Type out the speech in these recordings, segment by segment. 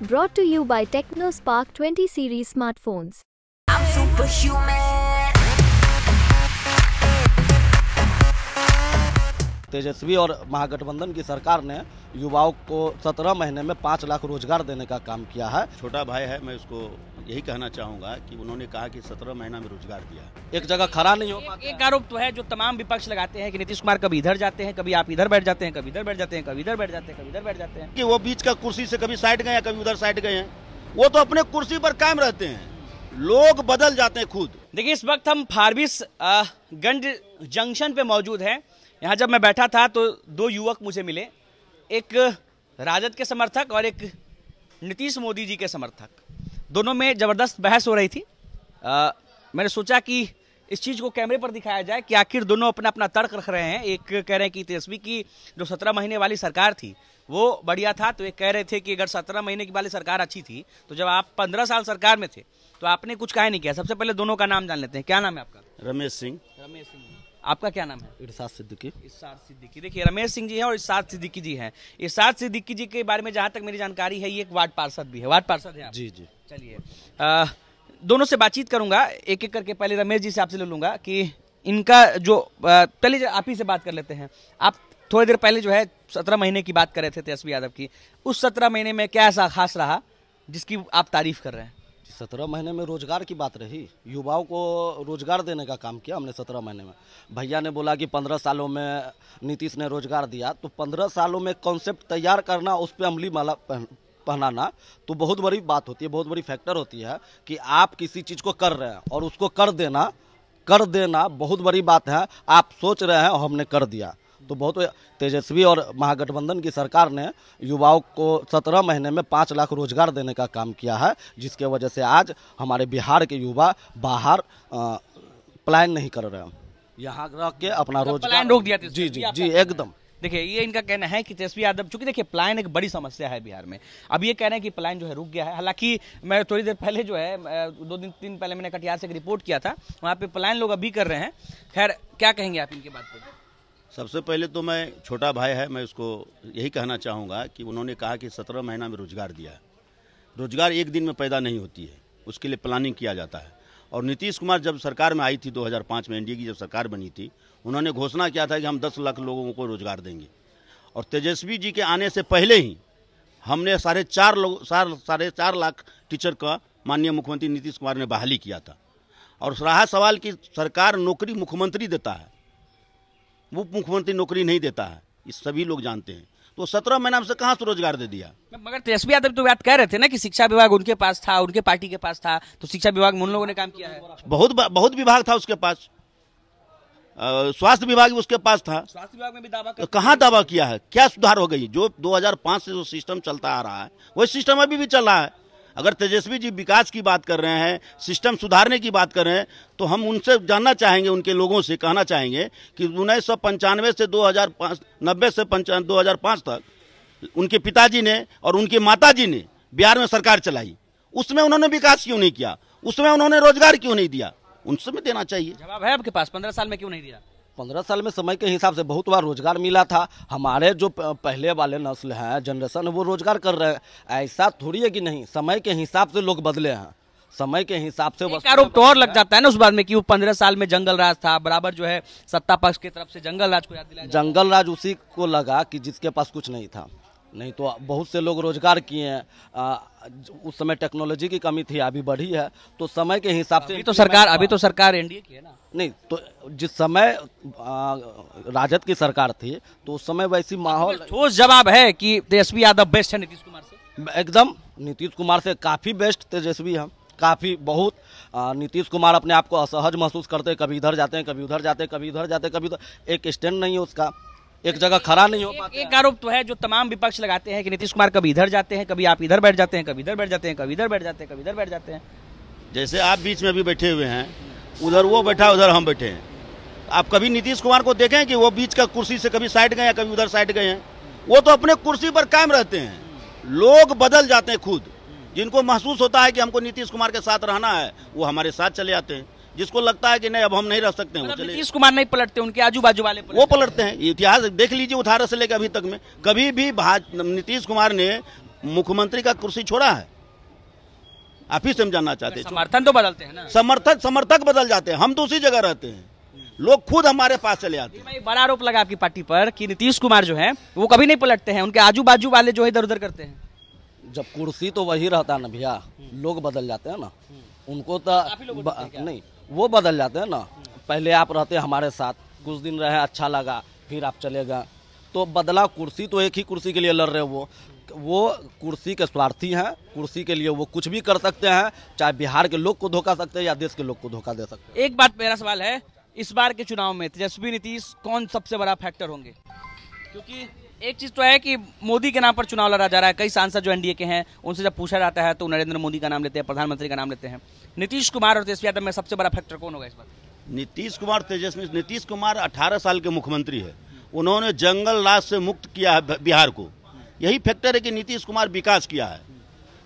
Brought to you by TechnoSpark 20 series smartphones. तेजस्वी और महागठबंधन की सरकार ने युवाओं को सत्रह महीने में पाँच लाख रोजगार देने का काम किया है छोटा भाई है मैं उसको यही कहना चाहूँगा कि उन्होंने कहा कि सत्रह महीना में रोजगार दिया एक जगह खड़ा नहीं हो एक, एक आरोप तो है जो तमाम विपक्ष लगाते हैं कि नीतीश कुमार कभी इधर जाते हैं कभी आप इधर बैठ जाते हैं कभी इधर बैठ जाते हैं कभी इधर बैठ जाते हैं कभी इधर बैठ जाते हैं कि वो बीच का कुर्सी से कभी साइड गए कभी उधर साइड गए हैं वो तो अपने कुर्सी पर कायम रहते हैं लोग बदल जाते हैं खुद देखिए इस वक्त हम फारबिस गंज जंक्शन पे मौजूद हैं यहाँ जब मैं बैठा था तो दो युवक मुझे मिले एक राजद के समर्थक और एक नीतीश मोदी जी के समर्थक दोनों में ज़बरदस्त बहस हो रही थी आ, मैंने सोचा कि इस चीज़ को कैमरे पर दिखाया जाए कि आखिर दोनों अपना अपना तर्क रख रहे हैं एक कह रहे हैं कि तेजस्वी की जो सत्रह महीने वाली सरकार थी वो बढ़िया था तो एक कह रहे थे कि अगर सत्रह महीने की वाली सरकार अच्छी थी तो जब आप पंद्रह साल सरकार में थे तो आपने कुछ कहा नहीं किया सबसे पहले दोनों का नाम जान लेते हैं क्या नाम है आपका रमेश सिंह रमेश सिंह आपका क्या नाम है इरशाद सिद्दीकी इरशाद सिद्दीकी देखिए रमेश सिंह जी हैं और इरशाद सिद्दीकी जी हैं इरशाद सिद्दीकी जी के बारे में जहाँ तक मेरी जानकारी है ये एक वार्ड पार्षद भी है वार्ड पार्षद है जी जी चलिए दोनों से बातचीत करूंगा एक एक करके पहले रमेश जी से आपसे ले लूंगा कि इनका जो पहले आप ही से बात कर लेते हैं आप थोड़ी देर पहले जो है सत्रह महीने की बात कर रहे थे तेजस्वी यादव की उस सत्रह महीने में क्या ऐसा खास रहा जिसकी आप तारीफ कर रहे हैं सत्रह महीने में रोजगार की बात रही युवाओं को रोजगार देने का काम किया हमने सत्रह महीने में भैया ने बोला कि पंद्रह सालों में नीतीश ने रोजगार दिया तो पंद्रह सालों में कॉन्सेप्ट तैयार करना उस पर अमली माला पहन पहनाना तो बहुत बड़ी बात होती है बहुत बड़ी फैक्टर होती है कि आप किसी चीज़ को कर रहे हैं और उसको कर देना कर देना बहुत बड़ी बात है आप सोच रहे हैं और हमने कर दिया तो बहुत तेजस्वी और महागठबंधन की सरकार ने युवाओं को सत्रह महीने में पाँच लाख रोजगार देने का काम किया है जिसके वजह से आज हमारे बिहार के युवा बाहर प्लान नहीं कर रहे हैं यहाँ रह के अपना मतलब रोजगार रोक दिया तो जी जी जी एकदम देखिए ये इनका कहना है कि तेजस्वी यादव चूंकि देखिए प्लान एक बड़ी समस्या है बिहार में अब ये कह रहे हैं कि प्लान जो है रुक गया है हालांकि मैं थोड़ी देर पहले जो है दो दिन तीन पहले मैंने कटिहार से एक रिपोर्ट किया था वहाँ पे प्लान लोग अभी कर रहे हैं खैर क्या कहेंगे आप इनके बात पर सबसे पहले तो मैं छोटा भाई है मैं उसको यही कहना चाहूँगा कि उन्होंने कहा कि सत्रह महीना में रोजगार दिया है रोजगार एक दिन में पैदा नहीं होती है उसके लिए प्लानिंग किया जाता है और नीतीश कुमार जब सरकार में आई थी 2005 में एनडीए की जब सरकार बनी थी उन्होंने घोषणा किया था कि हम 10 लाख लोगों को रोजगार देंगे और तेजस्वी जी के आने से पहले ही हमने साढ़े चार लोग साढ़े चार लाख टीचर का माननीय मुख्यमंत्री नीतीश कुमार ने बहाली किया था और रहा सवाल कि सरकार नौकरी मुख्यमंत्री देता है वो मुख्यमंत्री नौकरी नहीं देता है ये सभी लोग जानते हैं तो सत्रह महीना हमसे कहाँ से रोजगार दे दिया मगर तेजस्वी तो यादव तो बात कह रहे थे ना कि शिक्षा विभाग उनके पास था उनके पार्टी के पास था तो शिक्षा विभाग में उन लोगों ने काम किया है बहुत बहुत विभाग था उसके पास स्वास्थ्य विभाग उसके पास था स्वास्थ्य विभाग में भी दावा तो कहाँ दावा किया है क्या सुधार हो गई जो 2005 से जो सिस्टम चलता आ रहा है वही सिस्टम अभी भी चल रहा है अगर तेजस्वी जी विकास की बात कर रहे हैं सिस्टम सुधारने की बात कर रहे हैं तो हम उनसे जानना चाहेंगे उनके लोगों से कहना चाहेंगे कि उन्नीस सौ पंचानवे से दो हज़ार पाँच नब्बे से पंचान दो हज़ार पाँच तक उनके पिताजी ने और उनके माताजी ने बिहार में सरकार चलाई उसमें उन्होंने विकास क्यों नहीं किया उसमें उन्होंने रोजगार क्यों नहीं दिया उनसे भी देना चाहिए जवाब है आपके पास पंद्रह साल में क्यों नहीं दिया पंद्रह साल में समय के हिसाब से बहुत बार रोजगार मिला था हमारे जो पहले वाले नस्ल हैं जनरेशन वो रोजगार कर रहे हैं ऐसा थोड़ी है कि नहीं समय के हिसाब से लोग बदले हैं समय के हिसाब से आरोप तो और लग जाता है ना उस बात में कि वो पंद्रह साल में जंगल राज था बराबर जो है सत्ता पक्ष की तरफ से जंगल राज को याद दिलाया जंगल राज उसी को लगा कि जिसके पास कुछ नहीं था नहीं तो बहुत से लोग रोजगार किए हैं उस समय टेक्नोलॉजी की कमी थी अभी बढ़ी है तो समय के हिसाब से अभी तो सरकार अभी तो सरकार एनडीए की है ना नहीं तो जिस समय राजद की सरकार थी तो उस समय वैसी माहौल ठोस जवाब है कि तेजस्वी यादव बेस्ट है नीतीश कुमार से एकदम नीतीश कुमार से काफ़ी बेस्ट तेजस्वी हम काफ़ी बहुत नीतीश कुमार अपने आप को असहज महसूस करते कभी इधर जाते हैं कभी उधर जाते हैं कभी इधर जाते कभी उधर एक स्टैंड नहीं है उसका एक जगह खड़ा नहीं हो पाता एक आरोप तो है जो तमाम विपक्ष लगाते हैं कि नीतीश कुमार कभी इधर जाते हैं कभी आप इधर बैठ जाते हैं कभी इधर बैठ जाते हैं कभी इधर बैठ जाते हैं कभी इधर बैठ जाते हैं जैसे आप बीच में भी बैठे हुए हैं उधर वो बैठा उधर हम बैठे हैं आप कभी नीतीश कुमार को देखें कि वो बीच का कुर्सी से कभी साइड गए कभी उधर साइड गए हैं वो तो अपने कुर्सी पर कायम रहते हैं लोग बदल जाते हैं खुद जिनको महसूस होता है कि हमको नीतीश कुमार के साथ रहना है वो हमारे साथ चले आते हैं जिसको लगता है कि नहीं अब हम नहीं रह सकते हैं मतलब नीतीश कुमार नहीं पलटते उनके आजू बाजू वाले पलटते वो पलटते हैं इतिहास देख लीजिए उठारह से लेकर अभी तक में कभी भी नीतीश कुमार ने मुख्यमंत्री का कुर्सी छोड़ा है आप ही समझाना चाहते हैं समर्थन तो बदलते हैं ना समर्थक समर्थक बदल जाते हैं हम तो उसी जगह रहते हैं लोग खुद हमारे पास चले आते हैं बड़ा आरोप लगा आपकी पार्टी पर कि नीतीश कुमार जो है वो कभी नहीं पलटते हैं उनके आजू बाजू वाले जो है इधर उधर करते हैं जब कुर्सी तो वही रहता है ना भैया हम्म। लोग बदल जाते हैं ना हम्म। उनको तो नहीं वो बदल जाते हैं ना पहले आप रहते हमारे साथ कुछ दिन रहे अच्छा लगा फिर आप चले गए तो बदला कुर्सी तो एक ही कुर्सी के लिए लड़ रहे वो वो कुर्सी के स्वार्थी हैं कुर्सी के लिए वो कुछ भी कर सकते हैं चाहे बिहार के लोग को धोखा सकते हैं या देश के लोग को धोखा दे सकते हैं एक बात मेरा सवाल है इस बार के चुनाव में तेजस्वी नीतीश कौन सबसे बड़ा फैक्टर होंगे क्योंकि एक चीज तो है कि मोदी के नाम पर चुनाव लड़ा जा रहा है कई सांसद जो एनडीए के हैं उनसे जब पूछा जाता है तो नरेंद्र मोदी का नाम लेते हैं प्रधानमंत्री का नाम लेते हैं नीतीश कुमार और तेजस्वी यादव में सबसे बड़ा फैक्टर कौन होगा इस बार नीतीश कुमार तेजस्वी नीतीश कुमार अठारह साल के मुख्यमंत्री है उन्होंने जंगल राज से मुक्त किया है बिहार को यही फैक्टर है कि नीतीश कुमार विकास किया है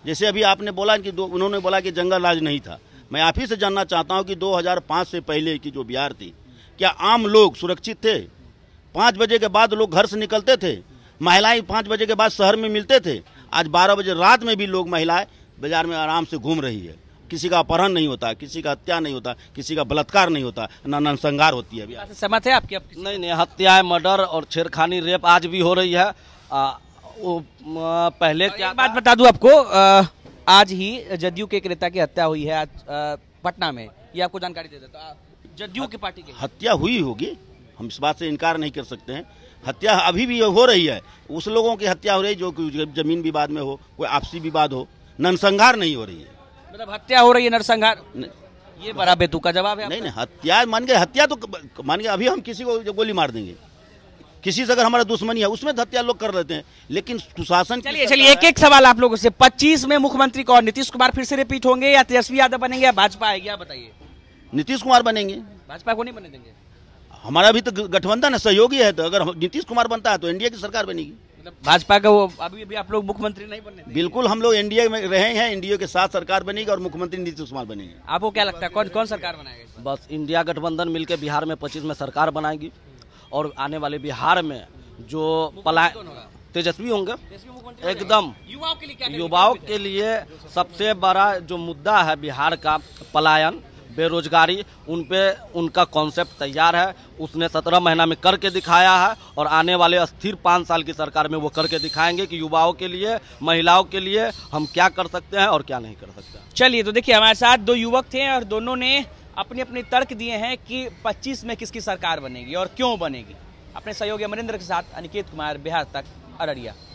जैसे अभी आपने बोला कि उन्होंने बोला कि जंगल राज नहीं था मैं आप ही से जानना चाहता हूँ कि 2005 से पहले की जो बिहार थी क्या आम लोग सुरक्षित थे पाँच बजे के बाद लोग घर से निकलते थे महिलाएं पाँच बजे के बाद शहर में मिलते थे आज बारह बजे रात में भी लोग महिलाएं बाजार में आराम से घूम रही है किसी का अपहरण नहीं होता किसी का हत्या नहीं होता किसी का बलात्कार नहीं होता न होती है सहमत है आपकी नहीं नहीं हत्याएं मर्डर और छेड़खानी रेप आज भी हो रही है आ, वो, पहले क्या बात बता दूं आपको आ, आज ही जदयू के एक नेता की हत्या हुई है आज पटना में ये आपको जानकारी दे देता जदयू की पार्टी की हत्या हुई होगी हम इस बात से इनकार नहीं कर सकते हैं हत्या अभी भी हो रही है उस लोगों की हत्या हो रही है जो जमीन विवाद में हो कोई आपसी विवाद हो नरसंहार नहीं हो रही है मतलब हत्या हो रही है नरसंहार ये बड़ा बेतु का जवाब है नहीं नहीं हत्या मान गए हत्या तो मान गए अभी हम किसी को गोली मार देंगे किसी से अगर हमारा दुश्मनी है उसमें तो हत्या लोग कर लेते हैं लेकिन सुशासन चलिए चलिए एक एक सवाल आप लोगों से 25 में मुख्यमंत्री कौन नीतीश कुमार फिर से रिपीट होंगे या तेजस्वी यादव बनेंगे या भाजपा आएगी आप बताइए नीतीश कुमार बनेंगे भाजपा को नहीं बने देंगे हमारा भी तो गठबंधन है सहयोगी है तो अगर नीतीश कुमार बनता है तो एनडीए की सरकार बनेगी मतलब भाजपा का वो अभी भी आप लोग मुख्यमंत्री नहीं बने बिल्कुल हम लोग एनडीए में रहे हैं एनडीए के साथ सरकार बनेगी और मुख्यमंत्री नीतीश कुमार बनेंगे आपको क्या लगता है कौन कौन सरकार बनाएगी बस इंडिया गठबंधन मिलकर बिहार में पच्चीस में सरकार बनाएगी और आने वाले बिहार में जो पलाय तेजस्वी होंगे एकदम युवाओं के लिए सबसे बड़ा जो मुद्दा है बिहार का पलायन बेरोजगारी उन पे उनका कॉन्सेप्ट तैयार है उसने सत्रह महीना में करके दिखाया है और आने वाले अस्थिर पाँच साल की सरकार में वो करके दिखाएंगे कि युवाओं के लिए महिलाओं के लिए हम क्या कर सकते हैं और क्या नहीं कर सकते चलिए तो देखिए हमारे साथ दो युवक थे और दोनों ने अपने अपने तर्क दिए हैं कि पच्चीस में किसकी सरकार बनेगी और क्यों बनेगी अपने सहयोगी अमरिंदर के साथ अनिकेत कुमार बिहार तक अररिया